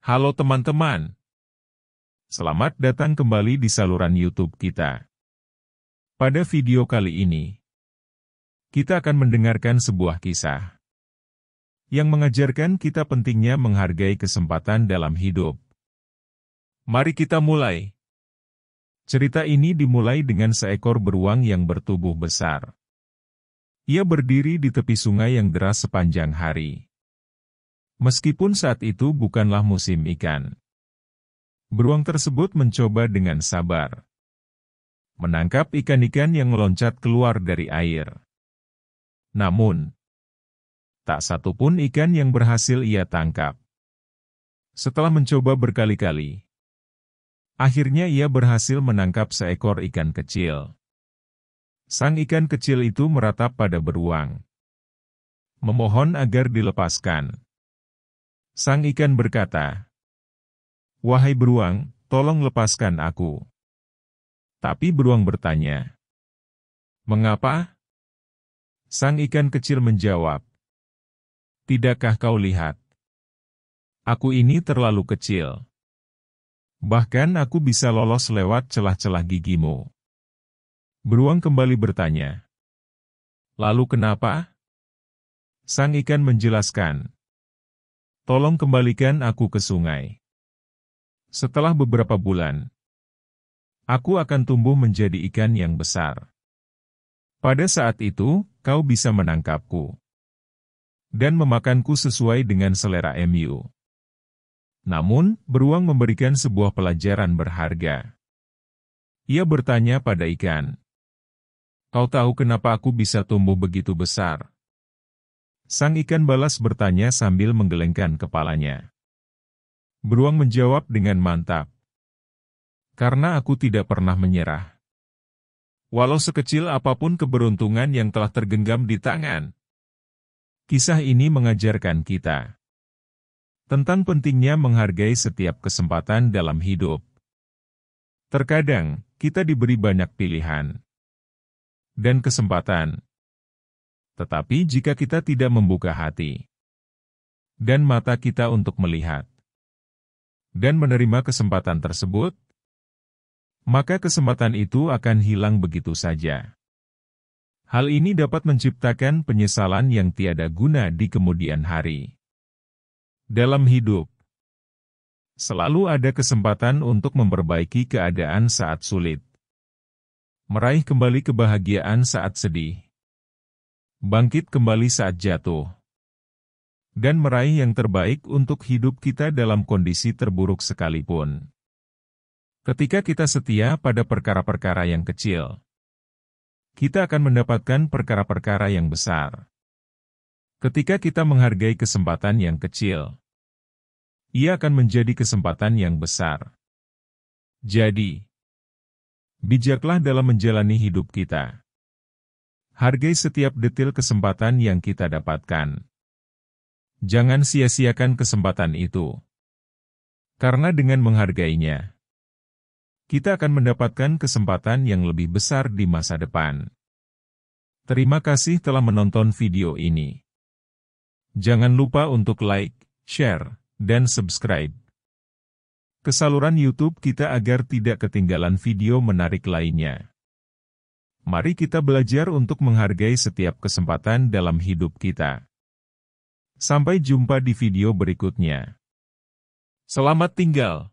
Halo teman-teman. Selamat datang kembali di saluran YouTube kita. Pada video kali ini, kita akan mendengarkan sebuah kisah yang mengajarkan kita pentingnya menghargai kesempatan dalam hidup. Mari kita mulai. Cerita ini dimulai dengan seekor beruang yang bertubuh besar. Ia berdiri di tepi sungai yang deras sepanjang hari meskipun saat itu bukanlah musim ikan. Beruang tersebut mencoba dengan sabar menangkap ikan-ikan yang meloncat keluar dari air. Namun, tak satu pun ikan yang berhasil ia tangkap. Setelah mencoba berkali-kali, akhirnya ia berhasil menangkap seekor ikan kecil. Sang ikan kecil itu meratap pada beruang, memohon agar dilepaskan. Sang ikan berkata, Wahai beruang, tolong lepaskan aku. Tapi beruang bertanya, Mengapa? Sang ikan kecil menjawab, Tidakkah kau lihat? Aku ini terlalu kecil. Bahkan aku bisa lolos lewat celah-celah gigimu. Beruang kembali bertanya, Lalu kenapa? Sang ikan menjelaskan, Tolong kembalikan aku ke sungai. Setelah beberapa bulan, aku akan tumbuh menjadi ikan yang besar. Pada saat itu, kau bisa menangkapku dan memakanku sesuai dengan selera MU. Namun, beruang memberikan sebuah pelajaran berharga. Ia bertanya pada ikan, Kau tahu kenapa aku bisa tumbuh begitu besar? Sang ikan balas bertanya sambil menggelengkan kepalanya. Beruang menjawab dengan mantap. Karena aku tidak pernah menyerah. Walau sekecil apapun keberuntungan yang telah tergenggam di tangan. Kisah ini mengajarkan kita tentang pentingnya menghargai setiap kesempatan dalam hidup. Terkadang, kita diberi banyak pilihan dan kesempatan, tetapi jika kita tidak membuka hati dan mata kita untuk melihat dan menerima kesempatan tersebut, maka kesempatan itu akan hilang begitu saja. Hal ini dapat menciptakan penyesalan yang tiada guna di kemudian hari. Dalam hidup, selalu ada kesempatan untuk memperbaiki keadaan saat sulit, meraih kembali kebahagiaan saat sedih bangkit kembali saat jatuh, dan meraih yang terbaik untuk hidup kita dalam kondisi terburuk sekalipun. Ketika kita setia pada perkara-perkara yang kecil, kita akan mendapatkan perkara-perkara yang besar. Ketika kita menghargai kesempatan yang kecil, ia akan menjadi kesempatan yang besar. Jadi, bijaklah dalam menjalani hidup kita. Hargai setiap detil kesempatan yang kita dapatkan. Jangan sia-siakan kesempatan itu. Karena dengan menghargainya, kita akan mendapatkan kesempatan yang lebih besar di masa depan. Terima kasih telah menonton video ini. Jangan lupa untuk like, share, dan subscribe ke YouTube kita agar tidak ketinggalan video menarik lainnya. Mari kita belajar untuk menghargai setiap kesempatan dalam hidup kita. Sampai jumpa di video berikutnya. Selamat tinggal.